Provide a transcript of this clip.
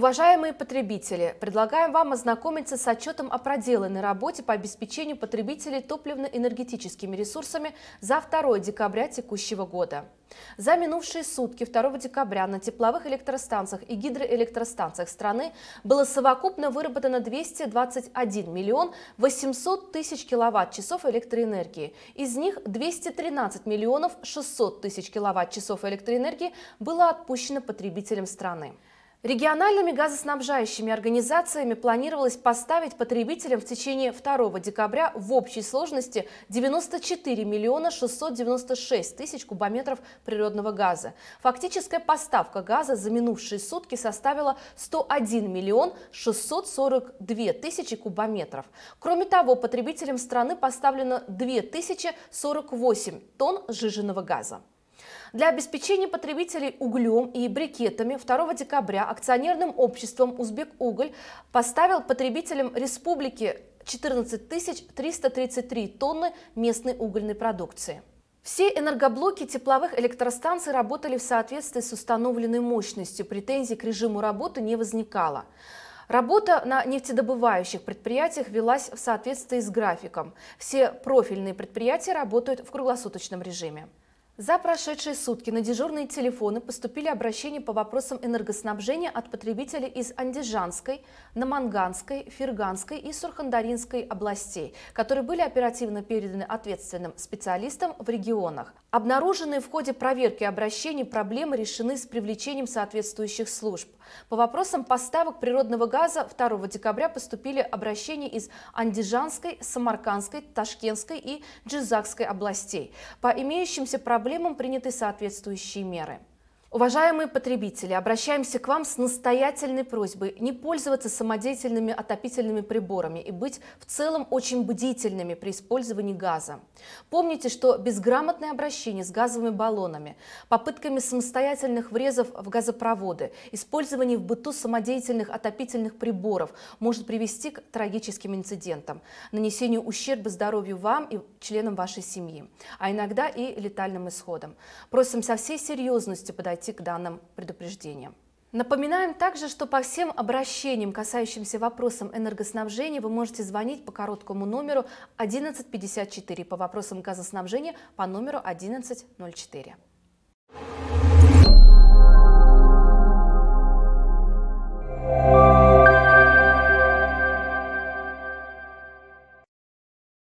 Уважаемые потребители, предлагаем вам ознакомиться с отчетом о проделанной работе по обеспечению потребителей топливно-энергетическими ресурсами за 2 декабря текущего года. За минувшие сутки 2 декабря на тепловых электростанциях и гидроэлектростанциях страны было совокупно выработано 221 миллион 800 тысяч киловатт-часов электроэнергии. Из них 213 миллионов 600 тысяч киловатт-часов электроэнергии было отпущено потребителям страны. Региональными газоснабжающими организациями планировалось поставить потребителям в течение 2 декабря в общей сложности 94 миллиона 696 тысяч кубометров природного газа. Фактическая поставка газа за минувшие сутки составила 101 миллион 642 тысячи кубометров. Кроме того, потребителям страны поставлено 2048 тонн сжиженного газа. Для обеспечения потребителей углем и брикетами 2 декабря акционерным обществом «Узбек-Уголь» поставил потребителям республики 14 333 тонны местной угольной продукции. Все энергоблоки тепловых электростанций работали в соответствии с установленной мощностью, претензий к режиму работы не возникало. Работа на нефтедобывающих предприятиях велась в соответствии с графиком. Все профильные предприятия работают в круглосуточном режиме. За прошедшие сутки на дежурные телефоны поступили обращения по вопросам энергоснабжения от потребителей из Андижанской, Наманганской, Ферганской и Сурхандаринской областей, которые были оперативно переданы ответственным специалистам в регионах. Обнаруженные в ходе проверки обращений проблемы решены с привлечением соответствующих служб. По вопросам поставок природного газа 2 декабря поступили обращения из Андижанской, Самаркандской, Ташкентской и Джизакской областей. По имеющимся проблемам проблемам приняты соответствующие меры. Уважаемые потребители, обращаемся к вам с настоятельной просьбой не пользоваться самодеятельными отопительными приборами и быть в целом очень бдительными при использовании газа. Помните, что безграмотное обращение с газовыми баллонами, попытками самостоятельных врезов в газопроводы, использование в быту самодеятельных отопительных приборов может привести к трагическим инцидентам, нанесению ущерба здоровью вам и членам вашей семьи, а иногда и летальным исходам. Просим со всей серьезностью подойти подойти к данным предупреждениям. Напоминаем также, что по всем обращениям, касающимся вопросам энергоснабжения, вы можете звонить по короткому номеру 1154, по вопросам газоснабжения по номеру 1104.